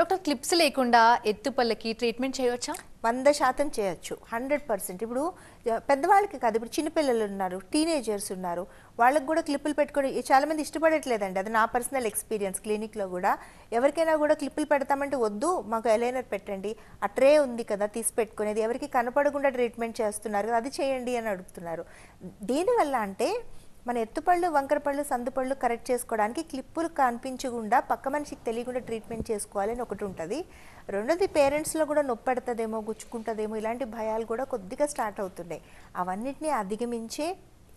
doctor clips లేకుండా ఎత్తుపల్లకి treatment చేయవచ్చా వంద శాతం చేయొచ్చు హండ్రెడ్ పర్సెంట్ ఇప్పుడు పెద్దవాళ్ళకి కాదు ఇప్పుడు చిన్నపిల్లలు ఉన్నారు టీనేజర్స్ ఉన్నారు వాళ్ళకి కూడా క్లిప్పులు పెట్టుకోవడం చాలామంది ఇష్టపడట్లేదండి అది నా పర్సనల్ ఎక్స్పీరియన్స్ క్లినిక్లో కూడా ఎవరికైనా కూడా క్లిప్పులు పెడతామంటే వద్దు మాకు ఎలైనర్ పెట్టండి ఆ ట్రే ఉంది కదా తీసి పెట్టుకునేది ఎవరికి కనపడకుండా ట్రీట్మెంట్ చేస్తున్నారు అది చేయండి అని అడుగుతున్నారు దీనివల్ల అంటే మన ఎత్తుపళ్ళు వంకరపళ్ళు సందుపళ్ళు కరెక్ట్ చేసుకోవడానికి క్లిప్పులు కనిపించకుండా పక్క మనిషికి తెలియకుండా ట్రీట్మెంట్ చేసుకోవాలి అని ఒకటి ఉంటుంది రెండోది పేరెంట్స్లో కూడా నొప్పెడుతుందేమో గుచ్చుకుంటుందేమో ఇలాంటి భయాలు కూడా కొద్దిగా స్టార్ట్ అవుతున్నాయి అవన్నిటిని అధిగమించే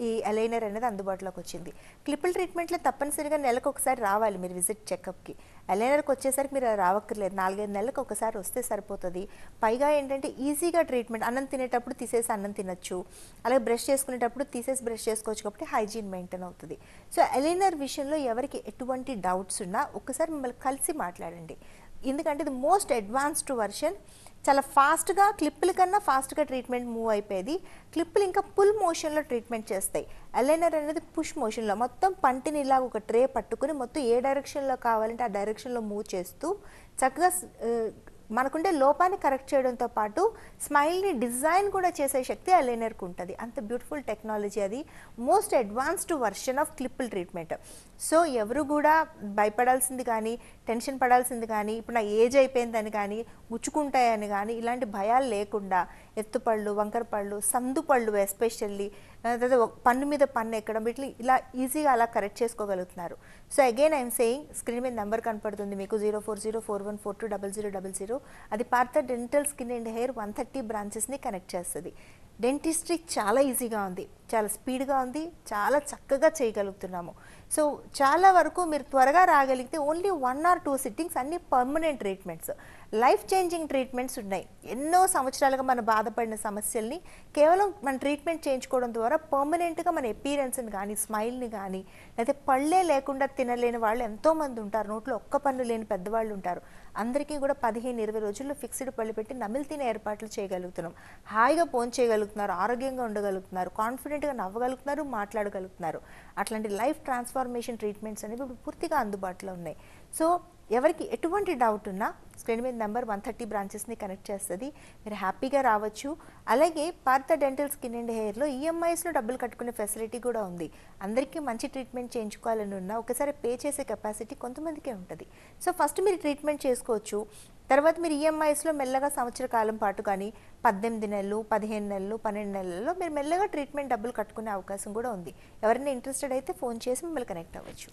ఈ అలైనర్ అనేది అందుబాటులోకి వచ్చింది క్లిపుల్ ట్రీట్మెంట్లో తప్పనిసరిగా నెలకు ఒకసారి రావాలి మీరు విజిట్ చెకప్కి అలైనర్కి వచ్చేసరికి మీరు రావక్కర్లేదు నాలుగైదు నెలలకు ఒకసారి వస్తే సరిపోతుంది పైగా ఏంటంటే ఈజీగా ట్రీట్మెంట్ అన్నం తినేటప్పుడు తీసేసి అన్నం తినచ్చు అలాగే బ్రష్ చేసుకునేటప్పుడు తీసేసి బ్రష్ చేసుకోవచ్చు కాబట్టి హైజీన్ మెయింటైన్ అవుతుంది సో అలైనర్ విషయంలో ఎవరికి ఎటువంటి డౌట్స్ ఉన్నా ఒకసారి మిమ్మల్ని కలిసి మాట్లాడండి ఎందుకంటే ఇది మోస్ట్ అడ్వాన్స్డ్ వర్షన్ చాలా ఫాస్ట్గా క్లిప్పుల కన్నా ఫాస్ట్గా ట్రీట్మెంట్ మూవ్ అయిపోయేది క్లిప్పులు ఇంకా పుల్ మోషన్లో ట్రీట్మెంట్ చేస్తాయి ఎలైనర్ అనేది పుష్ మోషన్లో మొత్తం పంటిని ఇలా ఒక ట్రే పట్టుకుని మొత్తం ఏ డైరెక్షన్లో కావాలంటే ఆ డైరెక్షన్లో మూవ్ చేస్తూ చక్కగా మనకుండే లోపాన్ని కరెక్ట్ చేయడంతో పాటు స్మైల్ని డిజైన్ కూడా చేసే శక్తి ఆ లేనర్కు ఉంటుంది అంత బ్యూటిఫుల్ టెక్నాలజీ అది most advanced version of clipless treatment so ఎవరు కూడా భయపడాల్సింది కానీ టెన్షన్ పడాల్సింది కానీ ఇప్పుడు నా ఏజ్ అయిపోయిందని కానీ గుచ్చుకుంటాయని కానీ ఇలాంటి భయాలు లేకుండా ఎత్తుపళ్ళు వంకర పళ్ళు సందు పళ్ళు ఎస్పెషల్లీ తర్వాత పన్ను మీద పన్ను ఎక్కడం వీటిని ఇలా ఈజీగా అలా కరెక్ట్ చేసుకోగలుగుతున్నారు so again I'm saying screen మీద నెంబర్ కనపడుతుంది మీకు zero four zero four one four two double zero double zero అది Partha dental skin and hair one thirty బ్రాంచెస్ని కనెక్ట్ చేస్తుంది డెంటిస్ట్రీ చాలా ఈజీగా ఉంది చాలా స్పీడ్గా ఉంది చాలా చక్కగా చేయగలుగుతున్నాము సో చాలా వరకు మీరు త్వరగా రాగలిగితే only one or two sittings అన్ని permanent treatments life changing treatments ఉన్నాయి ఎన్నో సంవత్సరాలుగా మనం బాధపడిన సమస్యల్ని కేవలం మన ట్రీట్మెంట్ చేయించుకోవడం ద్వారా పర్మనెంట్గా మన ఎపీరెన్స్ని కానీ స్మైల్ని కానీ లేకపోతే పళ్ళే లేకుండా తినలేని వాళ్ళు ఎంతోమంది ఉంటారు నోట్లో ఒక్క పన్ను లేని పెద్దవాళ్ళు ఉంటారు అందరికీ కూడా పదిహేను ఇరవై రోజుల్లో ఫిక్స్డ్ పళ్ళు పెట్టి నమిలి తినే ఏర్పాట్లు చేయగలుగుతున్నాం హాయిగా ఫోన్ చేయగలుగుతున్నారు ఆరోగ్యంగా ఉండగలుగుతున్నారు కాన్ఫిడెంట్గా నవ్వగలుగుతున్నారు మాట్లాడగలుగుతున్నారు అట్లాంటి లైఫ్ ట్రాన్స్ఫార్మేషన్ ట్రీట్మెంట్స్ అనేవి ఇప్పుడు పూర్తిగా అందుబాటులో ఉన్నాయి సో ఎవరికి ఎటువంటి డౌట్ ఉన్నా స్క్రీన్ మీద నెంబర్ వన్ థర్టీ బ్రాంచెస్ని కనెక్ట్ చేస్తుంది మీరు హ్యాపీగా రావచ్చు అలాగే పార్థ డెంటల్ స్కిన్ అండ్ హెయిర్లో ఈఎంఐస్లో డబ్బులు కట్టుకునే ఫెసిలిటీ కూడా ఉంది అందరికీ మంచి ట్రీట్మెంట్ చేయించుకోవాలని ఉన్నా ఒకసారి పే చేసే కెపాసిటీ కొంతమందికే ఉంటుంది సో ఫస్ట్ మీరు ట్రీట్మెంట్ చేసుకోవచ్చు తర్వాత మీరు ఈఎంఐస్లో e మెల్లగా సంవత్సర కాలం పాటు కానీ పద్దెనిమిది నెలలు పదిహేను నెలలు పన్నెండు నెలల్లో మీరు మెల్లగా ట్రీట్మెంట్ డబ్బులు కట్టుకునే అవకాశం కూడా ఉంది ఎవరైనా ఇంట్రెస్టెడ్ అయితే ఫోన్ చేసి మిమ్మల్ని కనెక్ట్ అవ్వచ్చు